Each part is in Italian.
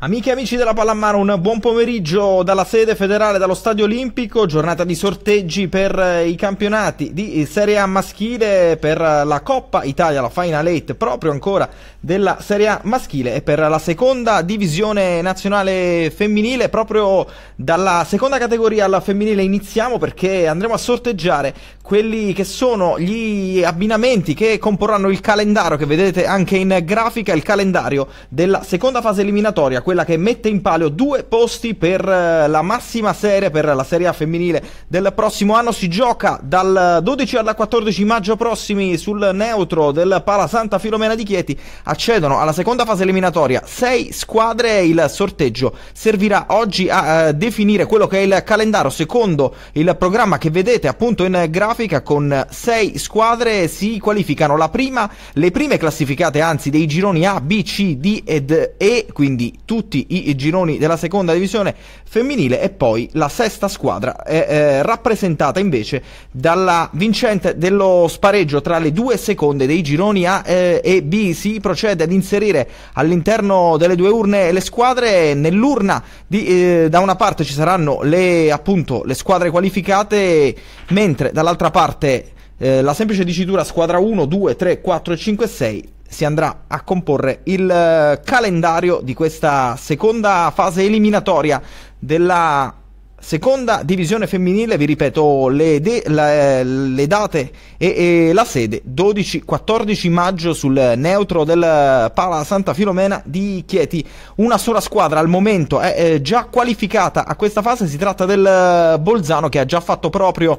Amiche e amici della Pallamano, un buon pomeriggio dalla sede federale, dallo Stadio Olimpico, giornata di sorteggi per eh, i campionati di eh, Serie A maschile, per eh, la Coppa Italia, la Final Eight proprio ancora della Serie A maschile e per la seconda divisione nazionale femminile, proprio dalla seconda categoria alla femminile iniziamo perché andremo a sorteggiare quelli che sono gli abbinamenti che comporranno il calendario che vedete anche in grafica, il calendario della seconda fase eliminatoria quella che mette in palio due posti per eh, la massima serie, per la Serie A femminile del prossimo anno. Si gioca dal 12 al 14 maggio prossimi sul neutro del Pala Santa Filomena di Chieti. Accedono alla seconda fase eliminatoria sei squadre. Il sorteggio servirà oggi a eh, definire quello che è il calendario secondo il programma che vedete appunto in grafica con sei squadre si qualificano la prima, le prime classificate anzi dei gironi A, B, C, D ed E, quindi tutti tutti i gironi della seconda divisione femminile e poi la sesta squadra è eh, rappresentata invece dalla vincente dello spareggio tra le due seconde dei gironi A eh, e B. Si procede ad inserire all'interno delle due urne le squadre. Nell'urna di, eh, da una parte ci saranno le, appunto, le squadre qualificate, mentre dall'altra parte eh, la semplice dicitura squadra 1, 2, 3, 4 e 5 6 si andrà a comporre il eh, calendario di questa seconda fase eliminatoria della seconda divisione femminile, vi ripeto le, de- le, eh, le date e, e, la sede, 12-14 maggio sul neutro del Pala Santa Filomena di Chieti, una sola squadra al momento è, eh, già qualificata a questa fase, si tratta del Bolzano che ha già fatto proprio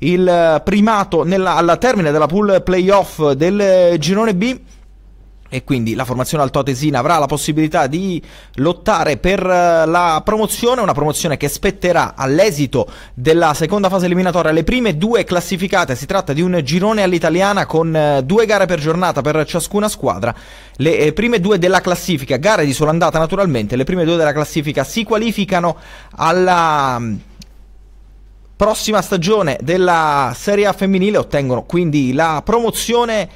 il primato nella, alla termine della pool playoff del girone B e quindi la formazione altoatesina avrà la possibilità di lottare per eh, la promozione, una promozione che spetterà all'esito della seconda fase eliminatoria le prime due classificate. Si tratta di un girone all'italiana con eh, due gare per giornata per ciascuna squadra. Le eh, prime due della classifica, gare di sola andata naturalmente, le prime due della classifica si qualificano alla mm, prossima stagione della Serie A femminile, ottengono quindi la promozione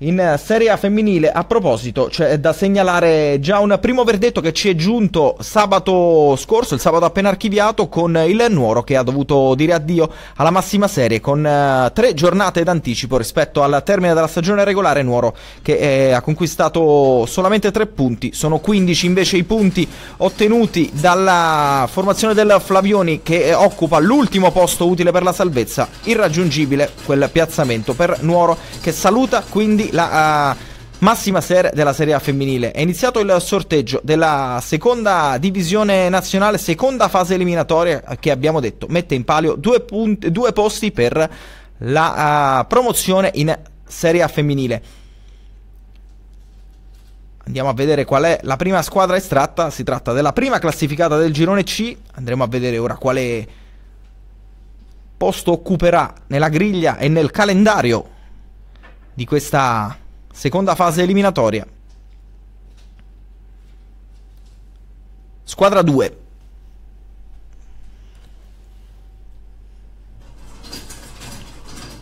in eh, Serie A femminile, a proposito, c'è da segnalare già un primo verdetto che ci è giunto sabato scorso, il sabato appena archiviato, con il Nuoro che ha dovuto dire addio alla massima serie con eh, tre giornate d'anticipo rispetto al termine della stagione regolare. Nuoro che eh, ha conquistato solamente tre punti, sono 15 invece i punti ottenuti dalla formazione del Flavioni che eh, occupa l'ultimo posto utile per la salvezza, irraggiungibile quel piazzamento per Nuoro che saluta quindi la uh, massima serie della Serie A femminile. È iniziato il sorteggio della seconda divisione nazionale, seconda fase eliminatoria eh, che abbiamo detto mette in palio due, punti, due posti per la uh, promozione in Serie A femminile. Andiamo a vedere qual è la prima squadra estratta, si tratta della prima classificata del girone C, andremo a vedere ora quale posto occuperà nella griglia e nel calendario di questa seconda fase eliminatoria. Squadra 2.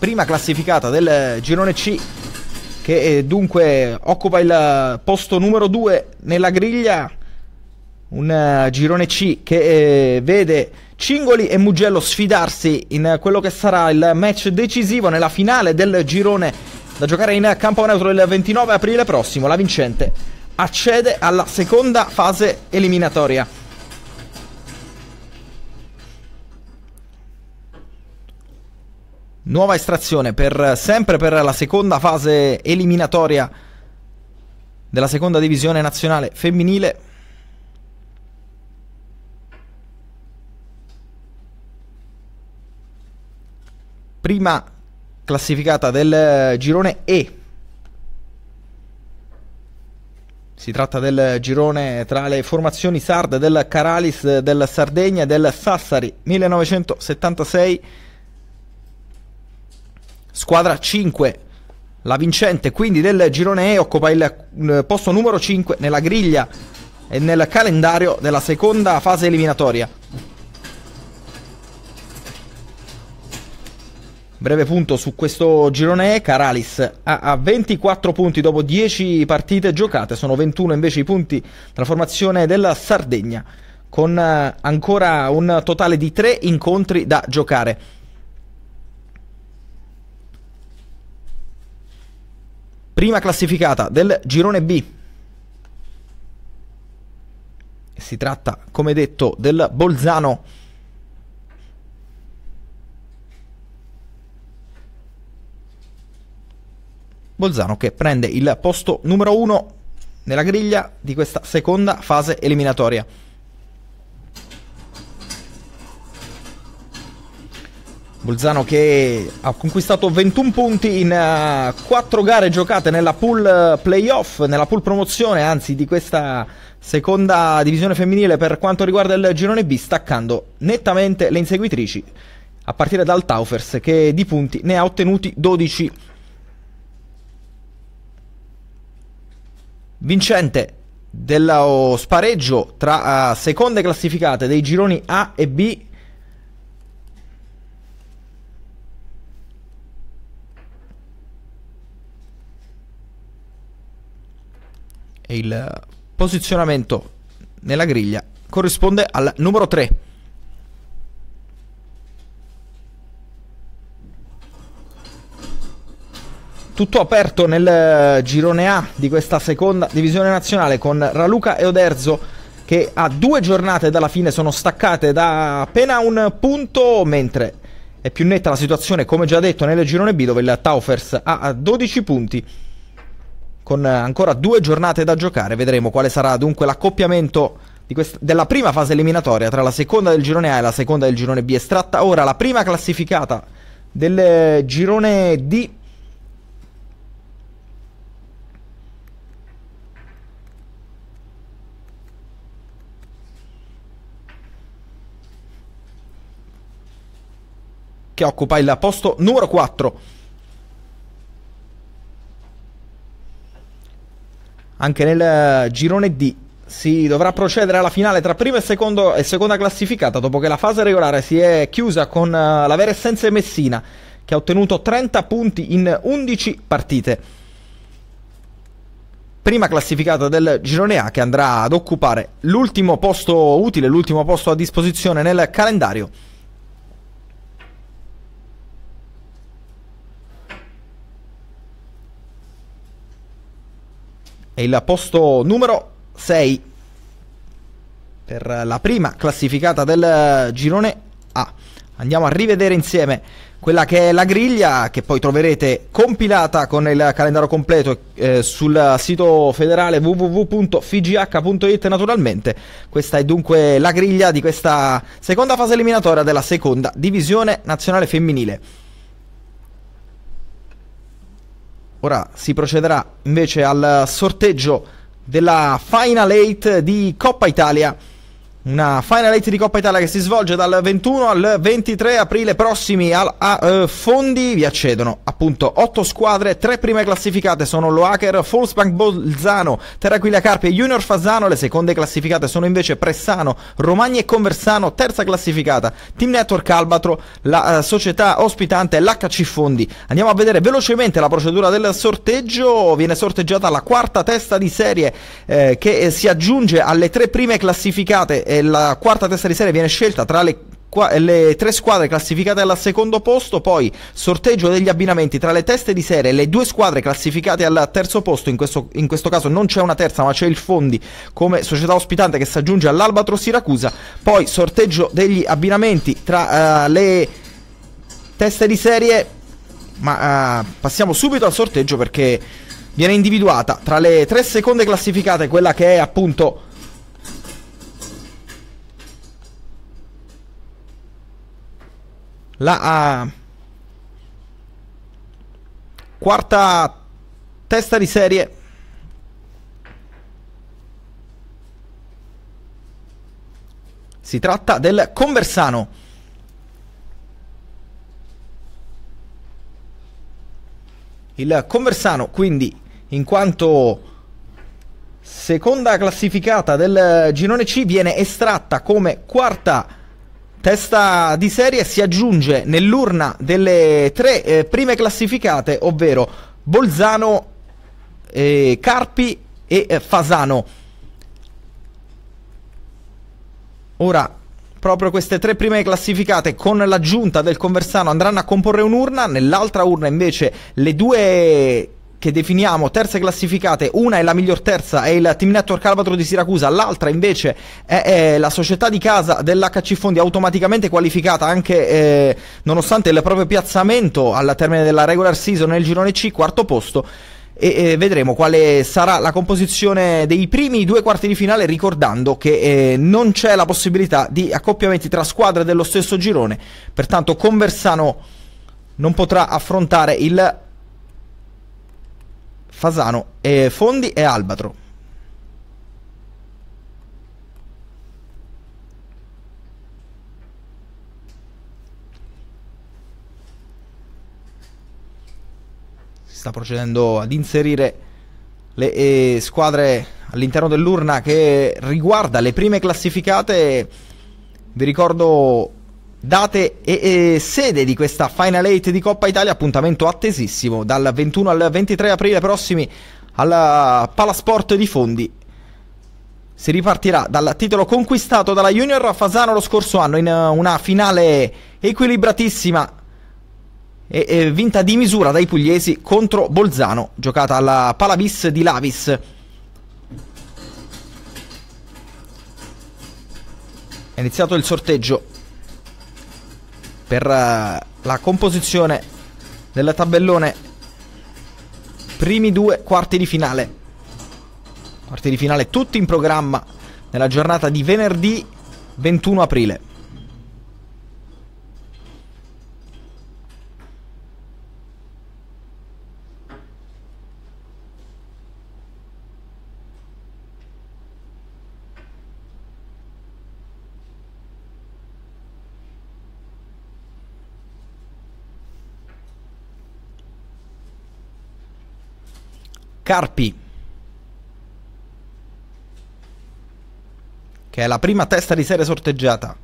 Prima classificata del girone C che dunque occupa il posto numero 2 nella griglia. Un eh, girone C che eh, vede Cingoli e Mugello sfidarsi in quello che sarà il match decisivo nella finale del girone da giocare in campo neutro il 29 aprile prossimo. La vincente accede alla seconda fase eliminatoria. Nuova estrazione per, sempre per la seconda fase eliminatoria della seconda divisione nazionale femminile. Prima classificata del eh, girone E. Si tratta del girone tra le formazioni sarde del Caralis, del Sardegna e del Sassari 1976. Squadra 5, la vincente quindi del girone E occupa il mm, posto numero 5 nella griglia e nel calendario della seconda fase eliminatoria. Breve punto su questo girone Caralis ha 24 punti dopo 10 partite giocate, sono 21 invece i punti della formazione della Sardegna, con eh, ancora un totale di 3 incontri da giocare. Prima classificata del girone B. Si tratta, come detto, del Bolzano Bolzano che prende il posto numero 1 nella griglia di questa seconda fase eliminatoria. Bolzano che ha conquistato 21 punti in 4 eh, gare giocate nella pool eh, playoff, nella pool promozione, anzi di questa seconda divisione femminile per quanto riguarda il girone B, staccando nettamente le inseguitrici, a partire dal Taufers che di punti ne ha ottenuti 12. vincente dello spareggio tra uh, seconde classificate dei gironi A e B e il posizionamento nella griglia corrisponde al numero 3 Tutto aperto nel eh, girone A di questa seconda divisione nazionale con Raluca e Oderzo che a due giornate dalla fine sono staccate da appena un punto, mentre è più netta la situazione, come già detto, nel girone B dove il Taufers ha 12 punti. Con ancora due giornate da giocare vedremo quale sarà dunque l'accoppiamento della prima fase eliminatoria tra la seconda del girone A e la seconda del girone B. Estratta ora la prima classificata del eh, girone D che occupa il posto numero 4. Anche nel eh, girone D si dovrà procedere alla finale tra prima e, secondo, e seconda classificata dopo che la fase regolare si è chiusa con uh, la vera essenza Messina che ha ottenuto 30 punti in 11 partite. Prima classificata del girone A che andrà ad occupare l'ultimo posto utile, l'ultimo posto a disposizione nel calendario. è il posto numero 6 per la prima classificata del girone A. Andiamo a rivedere insieme quella che è la griglia che poi troverete compilata con il calendario completo eh, sul sito federale www.fgh.it naturalmente. Questa è dunque la griglia di questa seconda fase eliminatoria della seconda divisione nazionale femminile. Ora si procederà invece al sorteggio della Final 8 di Coppa Italia una Final 8 di Coppa Italia che si svolge dal 21 al 23 aprile prossimi a, a uh, eh, Fondi. Vi accedono appunto 8 squadre, tre prime classificate sono lo Hacker, Volksbank Bolzano, Terraquilla Carpi e Junior Fazzano. Le seconde classificate sono invece Pressano, Romagna e Conversano, terza classificata Team Network Albatro, la uh, società ospitante l'HC Fondi. Andiamo a vedere velocemente la procedura del sorteggio. Viene sorteggiata la quarta testa di serie eh, che eh, si aggiunge alle tre prime classificate e la quarta testa di serie viene scelta tra le le tre squadre classificate al secondo posto, poi sorteggio degli abbinamenti tra le teste di serie e le due squadre classificate al terzo posto, in questo, in questo caso non c'è una terza ma c'è il Fondi come società ospitante che si aggiunge all'Albatro Siracusa, poi sorteggio degli abbinamenti tra uh, le teste di serie, ma uh, passiamo subito al sorteggio perché viene individuata tra le tre seconde classificate quella che è appunto La uh, quarta testa di serie. Si tratta del Conversano. Il Conversano quindi in quanto seconda classificata del girone C viene estratta come quarta Testa di serie si aggiunge nell'urna delle tre eh, prime classificate, ovvero Bolzano, eh, Carpi e eh, Fasano. Ora, proprio queste tre prime classificate con l'aggiunta del Conversano andranno a comporre un'urna, nell'altra urna invece le due che definiamo terze classificate, una è la miglior terza, è il Team Network Albatro di Siracusa, l'altra invece è, è, la società di casa dell'HC Fondi automaticamente qualificata anche eh, nonostante il proprio piazzamento alla termine della regular season nel girone C, quarto posto. E, e vedremo quale sarà la composizione dei primi due quarti di finale ricordando che eh, non c'è la possibilità di accoppiamenti tra squadre dello stesso girone pertanto Conversano non potrà affrontare il Fasano, e Fondi e Albatro. Si sta procedendo ad inserire le eh, squadre all'interno dell'urna che riguarda le prime classificate. Vi ricordo Date e, e, sede di questa Final 8 di Coppa Italia, appuntamento attesissimo dal 21 al 23 aprile prossimi al Palasport di Fondi. Si ripartirà dal titolo conquistato dalla Junior Fasano lo scorso anno in eh, una finale equilibratissima e, e vinta di misura dai pugliesi contro Bolzano, giocata alla Palavis di Lavis. È iniziato il sorteggio per eh, la composizione del tabellone primi due quarti di finale quarti di finale tutti in programma nella giornata di venerdì 21 aprile Carpi. Che è la prima testa di serie sorteggiata.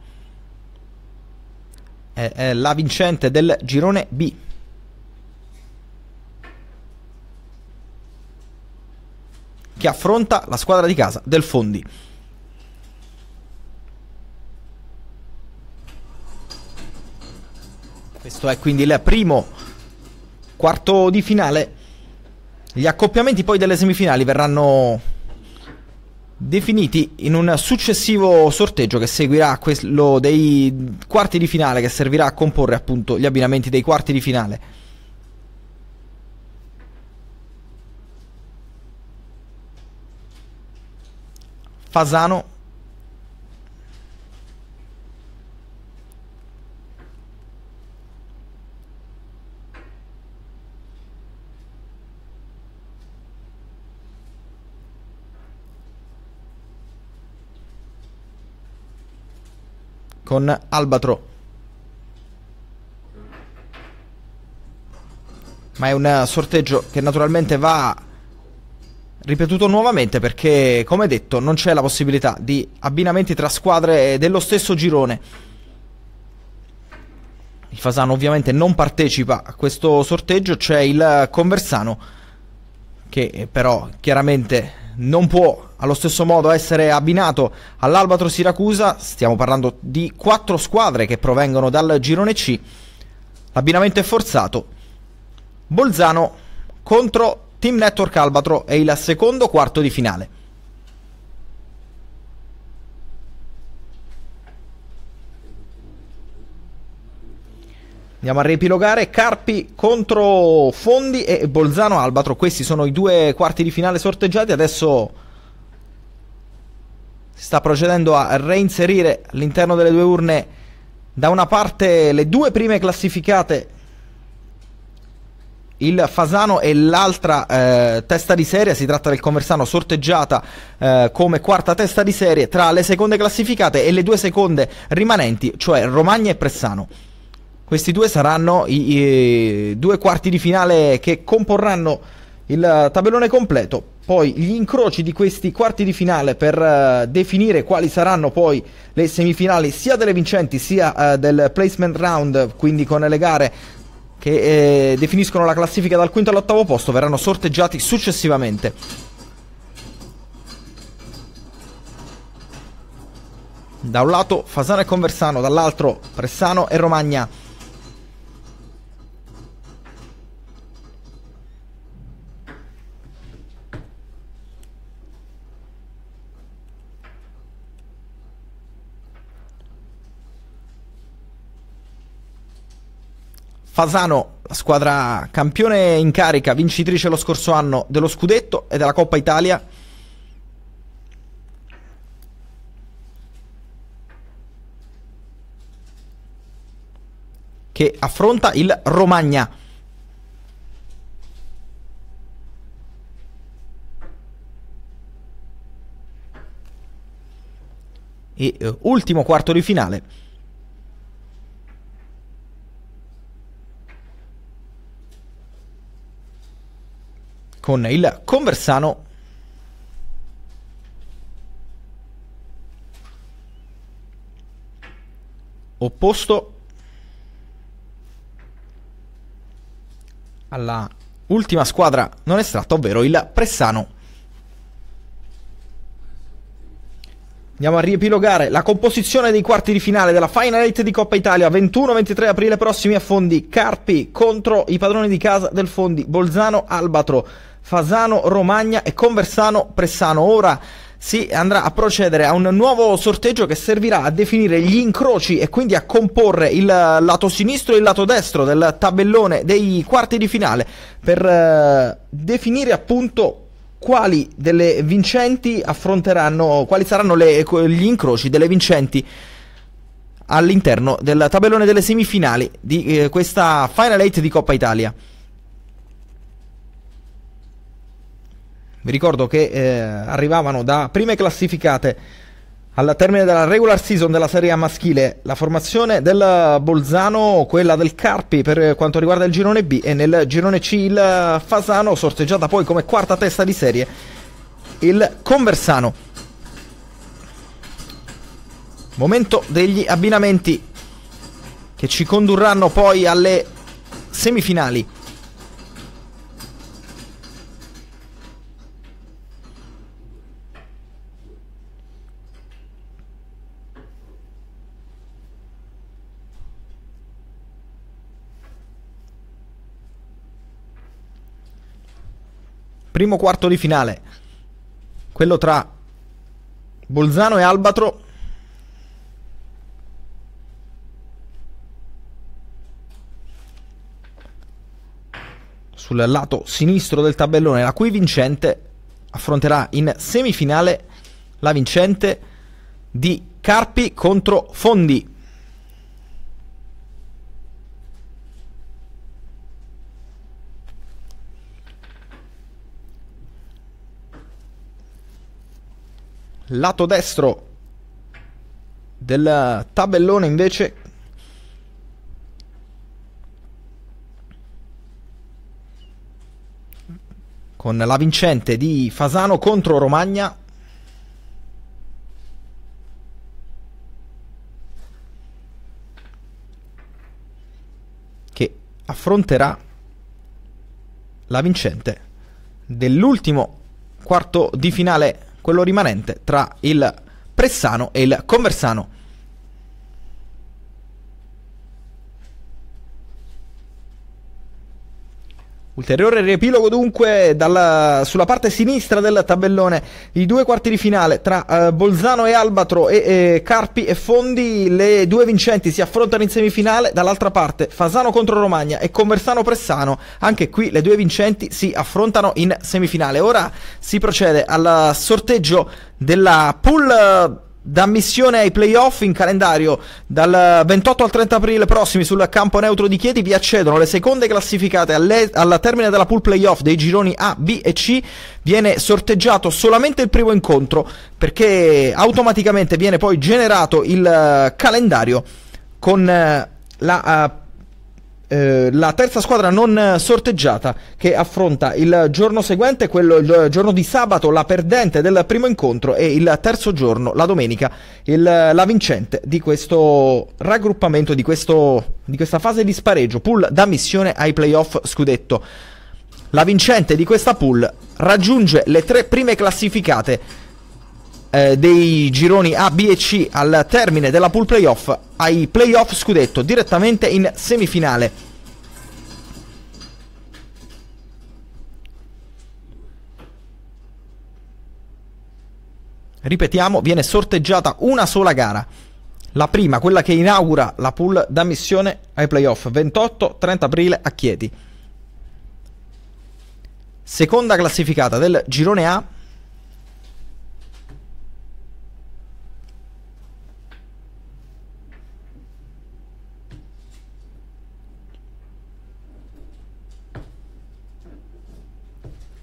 È, è la vincente del girone B. Che affronta la squadra di casa del Fondi. Questo è quindi il primo quarto di finale gli accoppiamenti poi delle semifinali verranno definiti in un successivo sorteggio che seguirà quello dei quarti di finale che servirà a comporre appunto gli abbinamenti dei quarti di finale. Fasano con Albatro. Ma è un sorteggio che naturalmente va ripetuto nuovamente perché, come detto, non c'è la possibilità di abbinamenti tra squadre dello stesso girone. Il Fasano ovviamente non partecipa a questo sorteggio, c'è il Conversano che però chiaramente non può allo stesso modo essere abbinato all'Albatro Siracusa, stiamo parlando di quattro squadre che provengono dal girone C, l'abbinamento è forzato, Bolzano contro Team Network Albatro è il secondo quarto di finale. Andiamo a riepilogare Carpi contro Fondi e Bolzano Albatro. Questi sono i due quarti di finale sorteggiati. Adesso si sta procedendo a reinserire all'interno delle due urne da una parte le due prime classificate il Fasano e l'altra eh, testa di serie, si tratta del Conversano sorteggiata eh, come quarta testa di serie tra le seconde classificate e le due seconde rimanenti, cioè Romagna e Pressano. Questi due saranno i, i, due quarti di finale che comporranno il tabellone completo. Poi gli incroci di questi quarti di finale per uh, definire quali saranno poi le semifinali sia delle vincenti sia uh, del placement round, quindi con le gare che eh, definiscono la classifica dal quinto all'ottavo posto, verranno sorteggiati successivamente. Da un lato Fasano e Conversano, dall'altro Pressano e Romagna. Fasano, la squadra campione in carica, vincitrice lo scorso anno dello scudetto e della Coppa Italia. Che affronta il Romagna. E eh, ultimo quarto di finale con il Conversano. Opposto alla ultima squadra non estratta, ovvero il Pressano. Andiamo a riepilogare la composizione dei quarti di finale della Final 8 di Coppa Italia 21-23 aprile prossimi a Fondi Carpi contro i padroni di casa del Fondi Bolzano Albatro. Fasano, Romagna e Conversano, Pressano. Ora si andrà a procedere a un nuovo sorteggio che servirà a definire gli incroci e quindi a comporre il lato sinistro e il lato destro del tabellone dei quarti di finale per eh, definire appunto quali delle vincenti affronteranno, quali saranno le, gli incroci delle vincenti all'interno del tabellone delle semifinali di eh, questa Final 8 di Coppa Italia. Vi ricordo che eh, arrivavano da prime classificate alla termine della regular season della Serie A maschile, la formazione del Bolzano, quella del Carpi per quanto riguarda il girone B e nel girone C il Fasano, sorteggiata poi come quarta testa di serie il Conversano. Momento degli abbinamenti che ci condurranno poi alle semifinali. Primo quarto di finale. Quello tra Bolzano e Albatro. Sul lato sinistro del tabellone, la cui vincente affronterà in semifinale la vincente di Carpi contro Fondi. lato destro del tabellone invece con la vincente di Fasano contro Romagna che affronterà la vincente dell'ultimo quarto di finale quello rimanente tra il Pressano e il Conversano. Ulteriore riepilogo dunque dalla, sulla parte sinistra del tabellone, i due quarti di finale tra eh, Bolzano e Albatro e eh, Carpi e Fondi, le due vincenti si affrontano in semifinale, dall'altra parte Fasano contro Romagna e Conversano Pressano, anche qui le due vincenti si affrontano in semifinale. Ora si procede al sorteggio della pool da missione ai playoff in calendario dal 28 eh, al 30 aprile prossimi sul campo neutro di Chieti vi accedono le seconde classificate alla termine della pool playoff dei gironi A, B e C viene sorteggiato solamente il primo incontro perché automaticamente viene poi generato il eh, calendario con eh, la eh, la terza squadra non eh, sorteggiata che affronta il giorno seguente, quello, il eh, giorno di sabato, la perdente del primo incontro e il terzo giorno, la domenica, il, la vincente di questo raggruppamento, di, questo, di questa fase di spareggio, pool da missione ai playoff scudetto. La vincente di questa pool raggiunge le tre prime classificate eh, dei gironi A, B e C al termine della pool playoff ai playoff scudetto direttamente in semifinale. Ripetiamo, viene sorteggiata una sola gara. La prima, quella che inaugura la pool d'ammissione ai playoff, 28-30 aprile a Chieti. Seconda classificata del girone A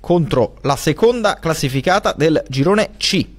contro la seconda classificata del girone C.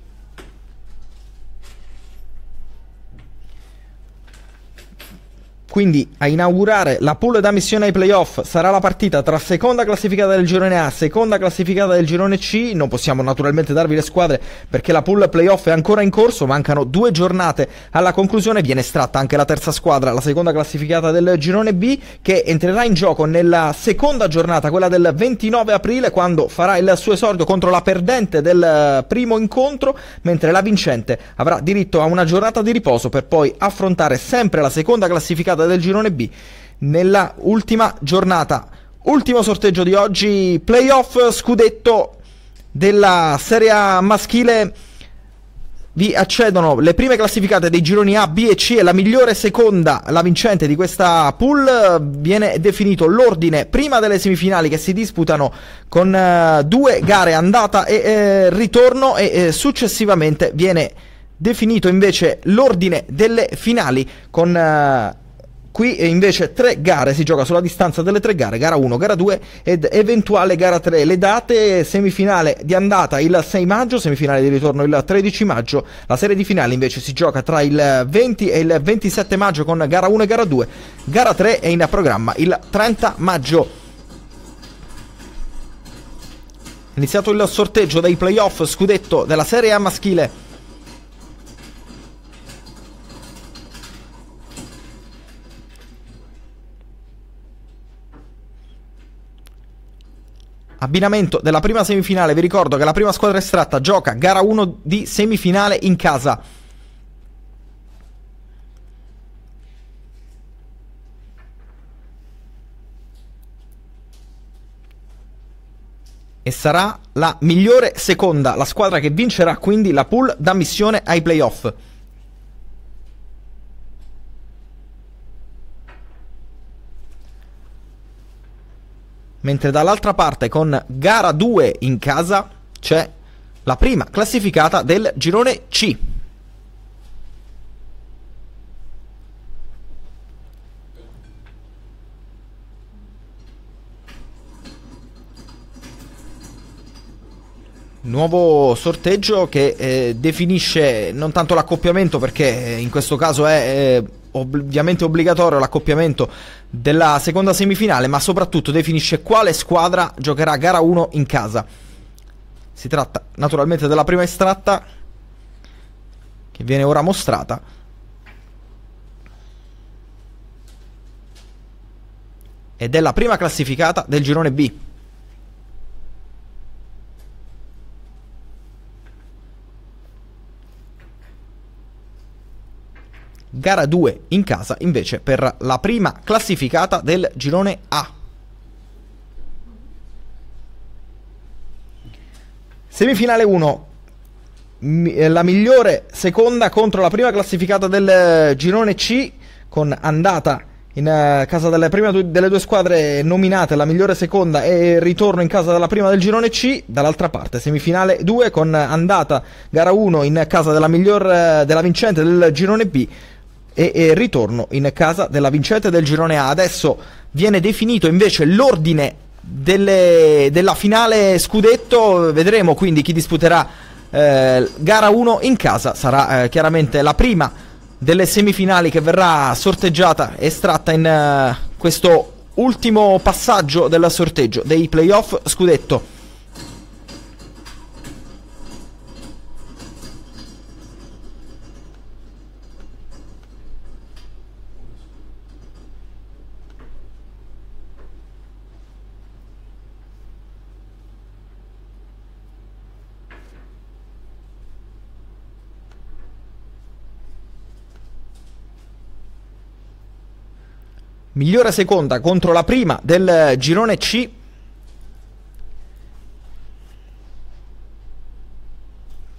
Quindi a inaugurare la pool da missione ai playoff sarà la partita tra seconda classificata del girone A, seconda classificata del girone C. Non possiamo naturalmente darvi le squadre perché la pool playoff è ancora in corso, mancano due giornate alla conclusione, viene estratta anche la terza squadra, la seconda classificata del girone B che entrerà in gioco nella seconda giornata, quella del 29 aprile quando farà il suo esordio contro la perdente del eh, primo incontro, mentre la vincente avrà diritto a una giornata di riposo per poi affrontare sempre la seconda classificata del girone B nella ultima giornata. Ultimo sorteggio di oggi, playoff scudetto della Serie A maschile. Vi accedono le prime classificate dei gironi A, B e C e la migliore seconda, la vincente di questa pool, viene definito l'ordine prima delle semifinali che si disputano con uh, due gare andata e eh, ritorno e eh, successivamente viene definito invece l'ordine delle finali con... Uh, Qui invece tre gare, si gioca sulla distanza delle tre gare, gara 1, gara 2 ed eventuale gara 3. Le date semifinale di andata il 6 maggio, semifinale di ritorno il 13 maggio, la serie di finale invece si gioca tra il 20 e il 27 maggio con gara 1 e gara 2, gara 3 è in programma il 30 maggio. Iniziato il sorteggio dei playoff scudetto della Serie A maschile. Abbinamento della prima semifinale, vi ricordo che la prima squadra estratta gioca gara 1 di semifinale in casa. E sarà la migliore seconda, la squadra che vincerà quindi la pool da missione ai playoff. mentre dall'altra parte con gara 2 in casa c'è la prima classificata del girone C. Nuovo sorteggio che eh, definisce non tanto l'accoppiamento perché eh, in questo caso è eh, ovviamente obbligatorio l'accoppiamento della seconda semifinale, ma soprattutto definisce quale squadra giocherà gara 1 in casa. Si tratta naturalmente della prima estratta che viene ora mostrata. Ed è la prima classificata del girone B. gara 2 in casa invece per la prima classificata del girone A. Semifinale 1, eh, la migliore seconda contro la prima classificata del eh, girone C con andata in eh, casa delle, prime, delle due squadre nominate, la migliore seconda e ritorno in casa della prima del girone C, dall'altra parte semifinale 2 con andata gara 1 in casa della, miglior, della vincente del girone B e, e ritorno in casa della vincente del girone A. Adesso viene definito invece l'ordine delle, della finale scudetto, vedremo quindi chi disputerà eh, gara 1 in casa, sarà eh, chiaramente la prima delle semifinali che verrà sorteggiata, estratta in eh, questo ultimo passaggio del sorteggio dei playoff scudetto. migliore seconda contro la prima del girone C.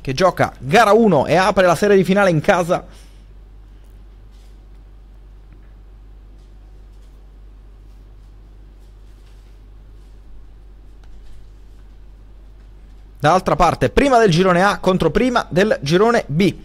Che gioca gara 1 e apre la serie di finale in casa. Dall'altra parte, prima del girone A contro prima del girone B.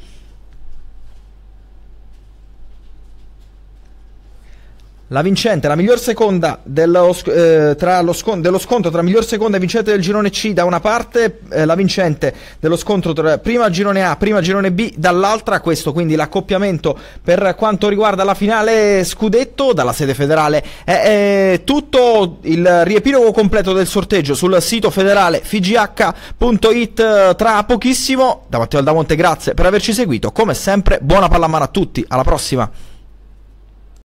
La vincente, la miglior seconda dello, eh, lo scont- dello, scontro tra miglior seconda e vincente del girone C da una parte, eh, la vincente dello scontro tra prima girone A, prima girone B dall'altra, questo quindi l'accoppiamento per quanto riguarda la finale scudetto dalla sede federale. È, eh, è eh, tutto il riepilogo completo del sorteggio sul sito federale fgh.it eh, tra pochissimo. Da Matteo Aldamonte grazie per averci seguito, come sempre buona pallamano a tutti, alla prossima!